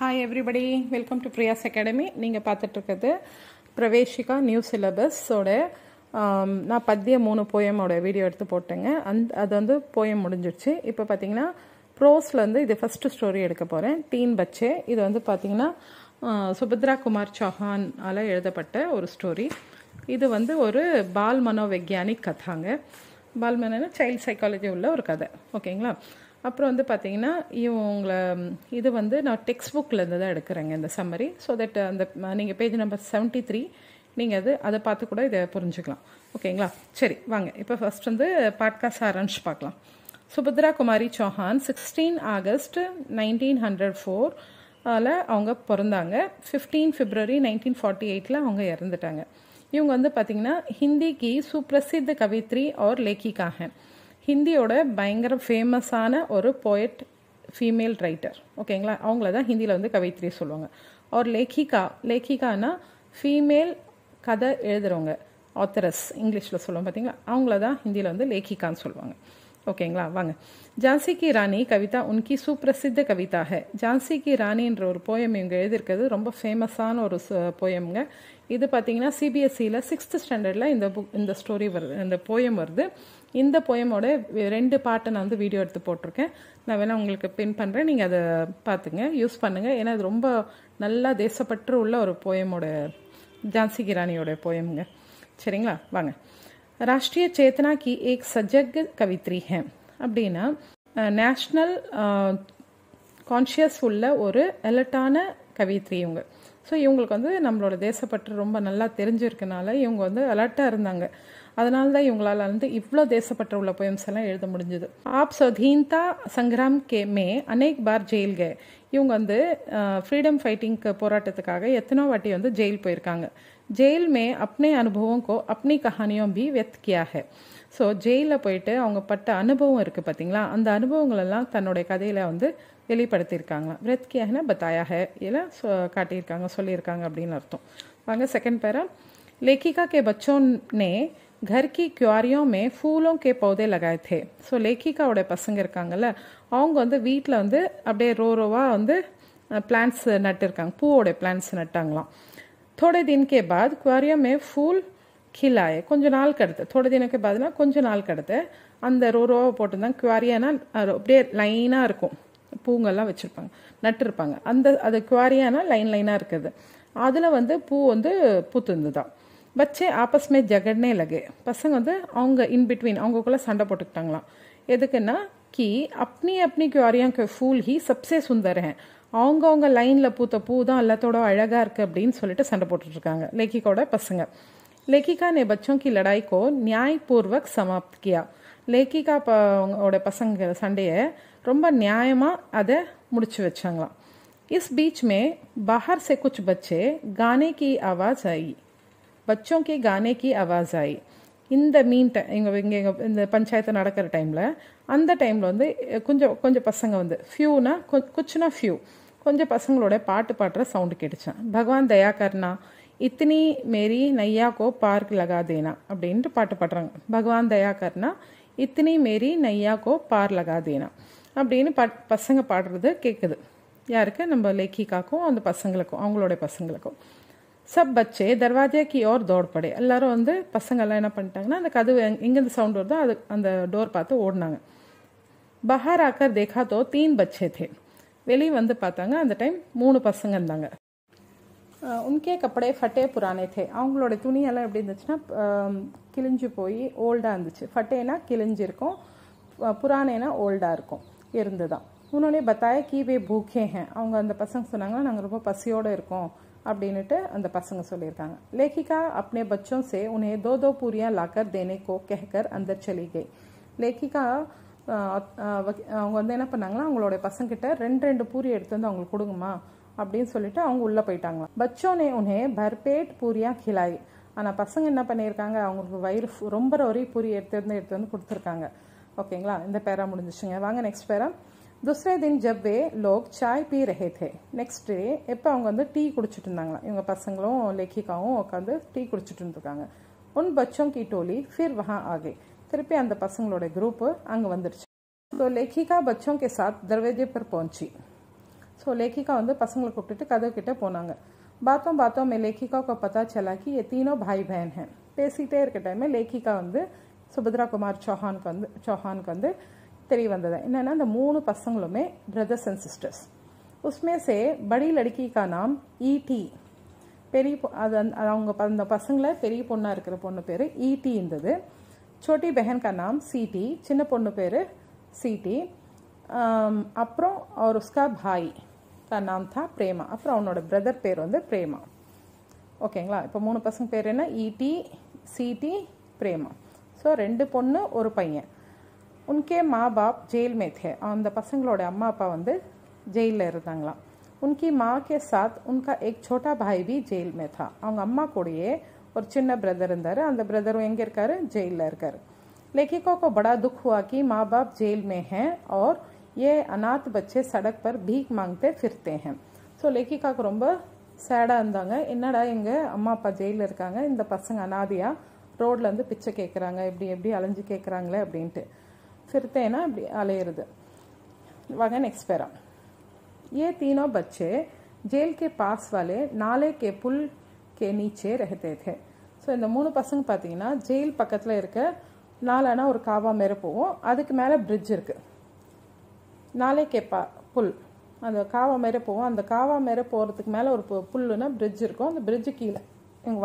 hi everybody welcome to Priya's academy நீங்கள் பார்த்துட்ருக்கிறது Praveshika new சிலபஸோட நான் பத்திய மூணு போயமோட வீடியோ எடுத்து போட்டேங்க அந் அது வந்து போயம் முடிஞ்சிடுச்சு இப்போ பார்த்தீங்கன்னா ப்ரோஸ்லேருந்து இது ஃபஸ்ட்டு ஸ்டோரி எடுக்க போகிறேன் டீன் பச்சே இது வந்து பார்த்திங்கன்னா சுபத்ரா குமார் சௌஹான் ஆல் எழுதப்பட்ட ஒரு ஸ்டோரி இது வந்து ஒரு பால் மனோவிக்யானிக் கதாங்க பால் மனோன்னா சைல்ட் சைக்காலஜி உள்ள ஒரு கதை ஓகேங்களா அப்புறம் வந்து பார்த்தீங்கன்னா இவங்களை இது வந்து நான் டெக்ஸ்ட் புக்கிலேருந்து தான் எடுக்கிறேங்க இந்த சம்மரி ஸோ தட் அந்த நீங்கள் பேஜ் நம்பர் செவன்ட்டி த்ரீ நீங்கள் அது அதை பார்த்து கூட இதை புரிஞ்சுக்கலாம் ஓகேங்களா சரி வாங்க இப்போ ஃபஸ்ட் வந்து பாட்காஸ்ட் ஆரம்பிச்சு பார்க்கலாம் Subhadra Kumari Chauhan sixteen August nineteen hundred four அதில் அவங்க பிறந்தாங்க ஃபிஃப்டீன் பிப்ரவரி நைன்டீன் ஃபார்ட்டி எயிட்டில் அவங்க இறந்துட்டாங்க இவங்க வந்து பார்த்திங்கன்னா ஹிந்தி கி கவித்ரி ஆர் லேக்கிக்காக ஹிந்தியோட பயங்கர ஃபேமஸான ஒரு போயட் ஃபீமேல் ரைட்டர் ஓகேங்களா அவங்கள தான் ஹிந்தியில் வந்து கவித்ரி சொல்லுவாங்க அவர் லேகிகா லேখিকাனா ஃபீமேல் கதை எழுதுகிறவங்க ஆத்தரஸ் இங்கிலீஷில் சொல்லுவோம் பார்த்தீங்களா அவங்கள தான் ஹிந்தியில் வந்து லேகிகான்னு சொல்லுவாங்க ஓகேங்களா வாங்க ஜான்சி கி ராணி கவிதா உன்கி சுப்பிரசித்த கவிதாக ஜான்சி கி ராணின்ற ஒரு போயம் இவங்க எழுதியிருக்கிறது ரொம்ப ஃபேமஸான ஒரு போயம்ங்க இது பார்த்திங்கன்னா சிபிஎஸ்சியில் e சிக்ஸ்த்து ஸ்டாண்டர்டில் இந்த புக் இந்த ஸ்டோரி வருது இந்த போயம் வருது இந்த போயமோட ரெண்டு பாட்டை நான் வந்து வீடியோ எடுத்து போட்டிருக்கேன் நான் வேணால் உங்களுக்கு பின் பண்ணுறேன் நீங்கள் அதை பார்த்துங்க யூஸ் பண்ணுங்கள் ஏன்னா அது ரொம்ப நல்லா தேசப்பற்று உள்ள ஒரு போயமோட ஜான்சி கிரானியோட போயமுங்க சரிங்களா வாங்க ராஷ்ட்ரிய சேத்னா கி ஏக் சஜக் கவித்ரி ஹே அப்படின்னா நேஷ்னல் கான்ஷியஸ் உள்ள ஒரு அலர்ட்டான கவித்ரி இவங்க ஸோ இவங்களுக்கு வந்து நம்மளோட தேசப்பற்று ரொம்ப நல்லா தெரிஞ்சிருக்கனால இவங்க வந்து அலர்ட்டாக இருந்தாங்க அதனால தான் இவங்களால் வந்து இவ்வளோ தேசப்பற்று உள்ள போயம்ஸ் எல்லாம் எழுத முடிஞ்சுது ஆப் சொதீன்தா சங்கிராம் கே மே அநேக் பார் ஜெயில்கே இவங்க வந்து ஃப்ரீடம் ஃபைட்டிங்க்கு போராட்டத்துக்காக எத்தனோ வாட்டி வந்து ஜெயில் போயிருக்காங்க ஜெயில் மே அப்னே அனுபவம் கோ அப்னி கஹானியும் பி வெத் கியாக ஸோ ஜெயிலில் போயிட்டு அவங்க பட்ட அனுபவம் இருக்குது பார்த்தீங்களா அந்த அனுபவங்களெல்லாம் தன்னுடைய கதையில் வந்து வெளிப்படுத்தியிருக்காங்க விரத் கியாகனா பத்தாயாக எல்லாம் சொ காட்டியிருக்காங்க சொல்லியிருக்காங்க அப்படின்னு அர்த்தம் வாங்க செகண்ட் பேரா லேக்கிகா கே பச்சோன்னே கர் கி की ஃபூலும் கே பௌதே லகாய் தே ஸோ லேக்கிகாவோட பசங்க இருக்காங்கல்ல அவங்க வந்து வீட்டில் வந்து அப்படியே ரோ ரோவாக வந்து பிளான்ஸ் நட்டுருக்காங்க பூவோட பிளான்ஸ் நட்டாங்களாம் தோடை தின்கே பாத் குவாரியோமே மே ஃபூல் கிலாயே கொஞ்ச நாள் கடுத்து தோடை தினக்கே பாதுனா கொஞ்ச நாள் கடுத்து அந்த ரோ ரோவாக போட்டிருந்தாங்க குவாரியானா அப்படியே லைனாக இருக்கும் பூங்கெல்லாம் வச்சுருப்பாங்க நட்டுருப்பாங்க அந்த அது குவாரியான லைன் லைனாக இருக்குது அதில் வந்து பூ வந்து பூத்துருந்துதான் பச்சே ஆப்பஸ் மே ஜகட்னே லகே பசங்க வந்து அவங்க இன்பிட்வீன் அவங்கக்குள்ளே சண்டை போட்டுக்கிட்டாங்களாம் எதுக்குன்னா கி அப்னி அப்னி குவாரியா ஃபூல் ஹி சப்சே சுந்தர் அவங்கவுங்க லைனில் பூத்த பூ தான் எல்லாத்தோட அழகாக இருக்குது அப்படின்னு சொல்லிட்டு சண்டை போட்டுட்ருக்காங்க லேக்கிக்கோட பசங்க லேக்கிகா நே பச்சோம் கி லடாய்க்கோ को न्यायपूर्वक समाप्त किया लेखिका பசங்க சண்டையை ரொம்ப நியாயமாக அதை முடிச்சு வச்சாங்களாம் இஸ் பீச் में बाहर से பச்சே बच्चे गाने की आवाज़ आई பச்சோம் கே கானே கி ஆவாஸ் ஆகி இந்த மீன் டைம் எங்கள் இங்கே எங்கள் இந்த பஞ்சாயத்து நடக்கிற டைமில் அந்த டைமில் வந்து கொஞ்சம் கொஞ்சம் பசங்க வந்து ஃபியூனா கொ குச்சுனா ஃபியூ கொஞ்சம் பசங்களோட பாட்டு பாடுற சவுண்டு கேட்டுச்சேன் பகவான் தயா கர்ணா இத்தினி மேரி நையாக்கோ பார்க் லகா தேனா அப்படின்ட்டு பாட்டு பாடுறாங்க பகவான் தயா கர்ணா இத்தினி மேரி நையாக்கோ பார் லகா தேனா அப்படின்னு ப பசங்க பாடுறது கேட்குது யாருக்கு நம்ம லேக்கிக்காக்கும் அந்த பசங்களுக்கும் அவங்களோட பசங்களுக்கும் சப் பச்சே தர்வாஜா கி ஓர் தோட் படை எல்லாரும் வந்து பசங்கள்லாம் என்ன பண்ணிட்டாங்கன்னா அந்த கதவு எங்கேருந்து சவுண்ட் வருதோ அது அந்த டோர் பார்த்து ஓடினாங்க பஹார் ஆக்கர் தேகா தோ தீன் பச்சே தே வெளியே வந்து பார்த்தாங்க அந்த டைம் மூணு பசங்க இருந்தாங்க உன்கே கப்படே ஃபட்டே புரானே தே அவங்களோட துணியெல்லாம் எப்படி இருந்துச்சுன்னா கிழிஞ்சு போய் ஓல்டாக இருந்துச்சு ஃபட்டேனா கிழிஞ்சிருக்கும் புரானேனா ஓல்டாக இருக்கும் தான் உன்னோடனே பத்தாய கீவே பூக்கே ஹேன் அவங்க அந்த பசங்க சொன்னாங்கன்னா நாங்கள் ரொம்ப பசியோடு இருக்கோம் அப்படின்ட்டு அந்த பசங்க சொல்லியிருக்காங்க லேகிகா அப்படியே बच्चों சே உனே தோ தோ பூரியா லாக்கர் தேனே கோ கேக்கர் அந்த चली गई அவங்க வந்து என்ன பண்ணாங்கன்னா அவங்களோட பசங்கிட்ட ரெண்டு ரெண்டு பூரி எடுத்து வந்து அவங்களுக்கு கொடுங்கம்மா அப்படின்னு சொல்லிட்டு அவங்க உள்ளே போயிட்டாங்களாம் பச்சோனே உனே பர்பேட் பூரியா கிலாய் ஆனால் பசங்க என்ன பண்ணியிருக்காங்க அவங்களுக்கு வயிறு ரொம்ப ஒரே பூரி எடுத்து வந்து எடுத்து வந்து கொடுத்துருக்காங்க ओकेங்களா இந்த பேரா முடிஞ்சிச்சுங்க வாங்க நெக்ஸ்ட் பேரா துசரே தின் ஜப் வே லோக் சாய் பீ ரஹே தே நெக்ஸ்ட் டே எப்போ அவங்க வந்து டீ குடிச்சிட்டு இருந்தாங்களா இவங்க பசங்களும் லேখিকাவும் உட்காந்து டீ குடிச்சிட்டு இருந்துருக்காங்க உன் பச்சோம் கி டோலி ஃபிர் வஹா ஆகே திருப்பி அந்த பசங்களோட குரூப்பு அங்கே வந்துடுச்சு ஸோ லேখিকা பச்சோம் கே சாத் தர்வேஜே பர் போன்ச்சி ஸோ லேখিকা வந்து பசங்களை கூப்பிட்டுட்டு கதவு கிட்டே போனாங்க பாத்தோம் பாத்தோம் மே லேখিকা को पता चला कि ये तीनों भाई बहन हैं பேசிகிட்டே இருக்க டைமில் லேখিকা வந்து சுபத்ரா குமார் சௌஹானுக்கு வந்து சௌஹானுக்கு வந்து தெரிய வந்தது என்னென்னா இந்த மூணு பசங்களுமே பிரதர்ஸ் அண்ட் சிஸ்டர்ஸ் உஸ்மே சே படி லடுக்கிக்கா நாம் இடி e பெரிய அது அவங்க அந்த பசங்களை பெரிய பொண்ணாக இருக்கிற பொண்ணு பேர் இடி e இருந்தது சோட்டி பெஹன்கா நாம் சிடி சின்ன பொண்ணு பேர் சிடி அப்புறம் அவர் உஸ்கா பாய் கா நாம் தான் பிரேமா அப்புறம் அவனோட பிரதர் பேர் வந்து பிரேமா ஓகேங்களா இப்போ மூணு பசங்க பேர் என்ன இடி e சிடி பிரேமா ஸோ ரெண்டு பொண்ணு ஒரு பையன் உன்கே மா பாப் ஜெயில் மே தே அந்த பசங்களோட அம்மா அப்பா வந்து ஜெயிலில் இருந்தாங்களாம் உன்கி மா கே சாத் உன்கா எக் சோட்டா பாய் பி ஜெயில் மே தா அவங்க அம்மா கூடயே ஒரு சின்ன பிரதர் இருந்தார் அந்த பிரதரும் எங்கே இருக்காரு ஜெயிலில் இருக்கார் लेखिका को बड़ा दुख हुआ कि माँ बाप जेल में हैं और ये अनाथ बच्चे सड़क पर भीख मांगते फिरते हैं ஸோ லேக்கிகாவுக்கு ரொம்ப சேடாக இருந்தாங்க என்னடா எங்கள் அம்மா அப்பா ஜெயிலில் இருக்காங்க இந்த பசங்க அனாதியாக ரோட்டில் வந்து பிச்சை கேட்குறாங்க இப்படி எப்படி அலைஞ்சு கேட்குறாங்களே அப்படின்ட்டு சிறுத்தைனா இப்படி அலையிறது வாங்க நெக்ஸ்ட் பேரா ஏ தீனோ பச்சே ஜெயில் கே பாஸ் வாலே नाले கே புல் கே நீச்சே रहते ஸோ இந்த மூணு பசங்க பார்த்தீங்கன்னா ஜெயில் பக்கத்தில் இருக்க நாலானா ஒரு காவா மாரி போவோம் அதுக்கு மேலே பிரிட்ஜ் இருக்குது நாளே கேப்பா புல் அந்த காவா மாரி போவோம் அந்த காவா மாரி போகிறதுக்கு மேலே ஒரு புல்லுன்னா பிரிட்ஜ் இருக்கும் அந்த பிரிட்ஜு கீழே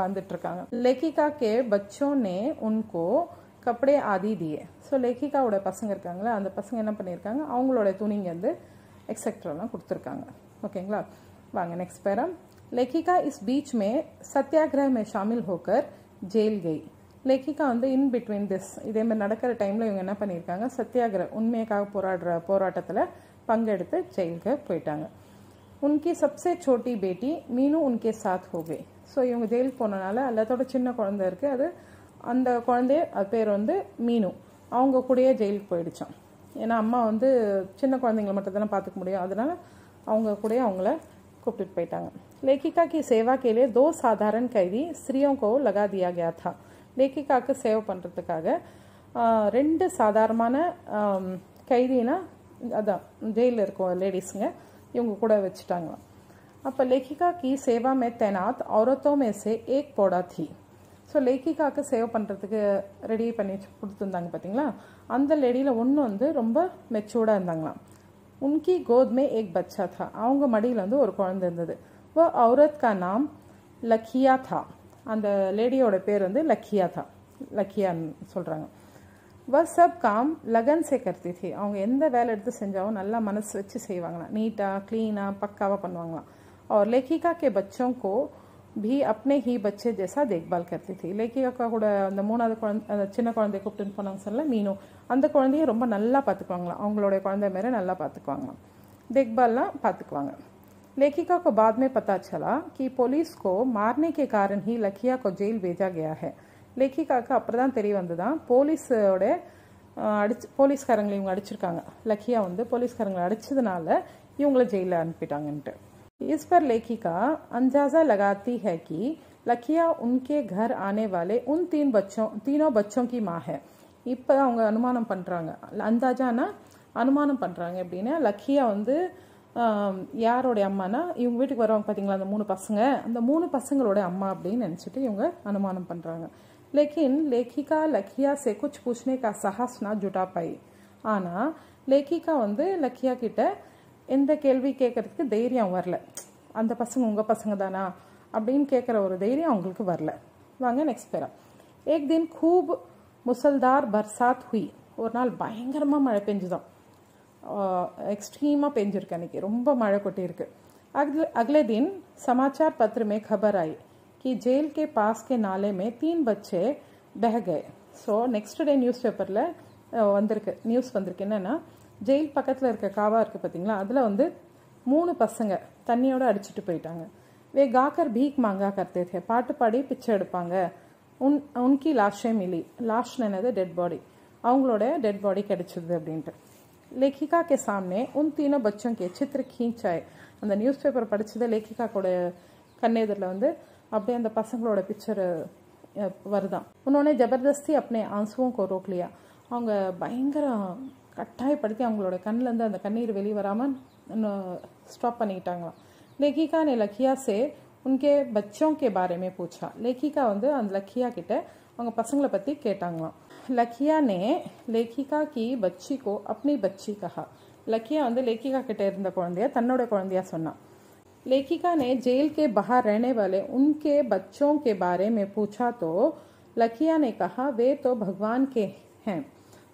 வந்துட்டுருकाங்க लेखिका के கே பச்சோனே உன்கோ கப்படே ஆதி தியே ஸோ லேகிகாவோட பசங்க இருக்காங்களா அந்த பசங்க என்ன பண்ணியிருக்காங்க அவங்களோட துணிங்க வந்து எக்ஸெக்ட்ரெல்லாம் கொடுத்துருக்காங்க ஓகேங்களா வாங்க நெக்ஸ்ட் பேரம் லெகிகா இஸ் பீச் மே सत्याग्रह மே शामिल ஹோக்கர் ஜெயில் கை लेखिका வந்து இன் பிட்வீன் திஸ் இதே மாதிரி நடக்கிற டைமில் இவங்க என்ன பண்ணியிருக்காங்க சத்தியாகிரக உண்மைக்காக போராடுற போராட்டத்தில் பங்கெடுத்து ஜெயிலுக்கு போயிட்டாங்க உனக்கி சப்சே சோட்டி பேட்டி மீனும் உன்கே சாத் ஹோகே ஸோ இவங்க ஜெயிலுக்கு போனனால எல்லாத்தோட சின்ன குழந்த இருக்குது அது அந்த குழந்தைய அது பேர் வந்து மீனு அவங்க கூடயே ஜெயிலுக்கு போயிடுச்சான் ஏன்னா அம்மா வந்து சின்ன குழந்தைங்களை மட்டும் தானே பார்த்துக்க முடியும் அதனால் அவங்க கூடயே அவங்கள கூப்பிட்டு போயிட்டாங்க लेखिका की सेवा के लिए दो साधारण कैदी स्त्रियों को लगा दिया गया பண்ணுறதுக்காக ரெண்டு சாதாரணமான கைதினா அதான் ஜெயிலில் இருக்கும் லேடிஸுங்க இவங்க கூட வச்சுட்டாங்க அப்போ லேகிகா கி சேவா மே தேனாத் औरतों மேசே ஏக் போடா தி ஸோ லேகிகாவுக்கு சேவ் பண்ணுறதுக்கு ரெடி பண்ணி கொடுத்துருந்தாங்க பார்த்தீங்களா அந்த லேடியில் ஒன்று வந்து ரொம்ப மெச்சூர்டாக இருந்தாங்களாம் உன்கி கோதுமே ஏக் பச்சா தா அவங்க மடியில் வந்து ஒரு குழந்தை இருந்தது ஓ ஔரத் கா நாம் லக்கியா தா அந்த லேடியோட பேர் வந்து லக்கியா தா லக்கியான்னு சொல்கிறாங்க वह सब काम लगन से करती थी अगर से ना मन वेवा नीटा क्लीन पक्वा पड़वा और लेखिका के बच्चों को भी अपने ही बच्चे जैसा देखभाल करती थी लेखिका कूड़ा अंत मूण चिना कुछ मीनू अंत कु रोम ना पाकवा मेरे ना पाक देखभाल पाकवा लेखिका को बाद में पता चला कि पुलिस को मारने के कारण ही लखिया को जेल भेजा गया है லக்கிகாக்கு அப்புறம் தான் தெரிய வந்து தான் போலீஸோட அடிச்சு போலீஸ்காரங்களை இவங்க அடிச்சிருக்காங்க லக்கியா வந்து போலீஸ்காரங்களை அடித்ததுனால இவங்கள ஜெயிலில் அனுப்பிட்டாங்கன்ட்டு इस पर लेखिका अंदाजा लगाती கி லக்கியா உன்கே கர் ஆனே வாலே உன் தீன் பச்சம் தீனோ பச்சம் கி की இப்போ அவங்க அனுமானம் பண்ணுறாங்க அந்தாஜானா அனுமானம் பண்ணுறாங்க அப்படின்னா லக்கியா வந்து யாரோடைய அம்மானா இவங்க வீட்டுக்கு வருவாங்க பார்த்தீங்களா அந்த மூணு பசங்க அந்த மூணு பசங்களோட அம்மா அப்படின்னு நினச்சிட்டு இவங்க அனுமானம் பண்ணுறாங்க लेकिन लेखिका लखिया से कुछ पूछने का साहस ना जुटा पाई ஆனால் லேக்கிகா வந்து லக்கியா கிட்ட எந்த கேள்வி கேட்குறதுக்கு தைரியம் வரல அந்த பசங்க உங்கள் பசங்க தானா அப்படின்னு கேட்குற ஒரு தைரியம் அவங்களுக்கு வரல வாங்க நெக்ஸ்ட் பேரா ஏக் தின் கூப் முசல்தார் பர்சாத் ஹுய் ஒரு நாள் பயங்கரமாக மழை பெஞ்சுதான் எக்ஸ்ட்ரீமாக பெஞ்சிருக்கு அன்றைக்கி ரொம்ப மழை கொட்டியிருக்கு அக்லே அகலே தின் சமாச்சார் பத்திரமே खबर आई कि जेल के पास के नाले में तीन बच्चे बह गए ஸோ நெக்ஸ்ட் டே நியூஸ் பேப்பரில் வந்திருக்கு நியூஸ் வந்திருக்கு என்னென்னா ஜெயில் பக்கத்தில் இருக்க காவா இருக்குது பார்த்தீங்களா அதில் வந்து மூணு பசங்க தண்ணியோடு அடிச்சுட்டு போயிட்டாங்க வே காக்கர் பீக் மாங்கா கர்த்தே தே பாட்டு பாடி பிச்சை எடுப்பாங்க உன் உன்கி லாஷே மிலி லாஷ்னு என்னது டெட் பாடி அவங்களோட டெட் பாடி கிடைச்சிது அப்படின்ட்டு लेखिका के सामने उन तीनों बच्चों के चित्र खींचाए அந்த நியூஸ் பேப்பர் லேகிகா கூட கண்ணெதிரில் வந்து அப்படியே அந்த பசங்களோட பிக்சரு வருதான் இன்னொன்னே ஜபர்தஸ்தி अपने ஆன்சுவும் को அவங்க பயங்கர கட்டாயப்படுத்தி அவங்களோட கண்ணிலேருந்து அந்த கண்ணீர் வெளியே வராமல் இன்னும் ஸ்டாப் பண்ணிக்கிட்டாங்களாம் லேக்கிகா நே லக்கியா சே உன்கே பச்சோங்கே பாரமே பூச்சா லேகிகா வந்து அந்த லக்கியா கிட்ட அவங்க பசங்களை பற்றி கேட்டாங்களாம் லக்கியா நே லேக்கிகா கி பச்சிக்கோ அப்னி பச்சி கஹா லக்கியா வந்து லேக்கிகா கிட்ட இருந்த குழந்தைய தன்னோட குழந்தையா சொன்னான் लेखिका ने जेल के बाहर रहने वाले उनके बच्चों के बारे में पूछा तो लखिया ने कहा वे तो भगवान के हैं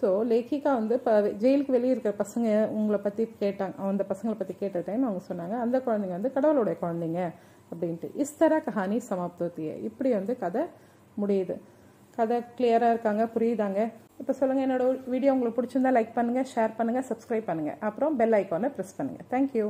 सो लेखिका उन जेल के வெளிய இருக்க பசங்கங்களைங்களுपति கேட்டாங்க அந்த பசங்கங்களை பத்தி கேட்ட டைம் அவங்க சொன்னாங்க அந்த குழந்தைங்க வந்து கடவளுடைய குழந்தைங்க அப்படி இந்த तरह कहानी समाप्त होती है இப்படி அந்த கதை முடிয়েது கதை क्लियर आ रखाங்க புரியுதாங்க இப்ப சொல்லுங்க என்னோட வீடியோ உங்களுக்கு பிடிச்சிருந்தா லைக் பண்ணுங்க ஷேர் பண்ணுங்க சப்ஸ்கிரைப் பண்ணுங்க அப்புறம் பெல் ஐகானை प्रेस பண்ணுங்க थैंक यू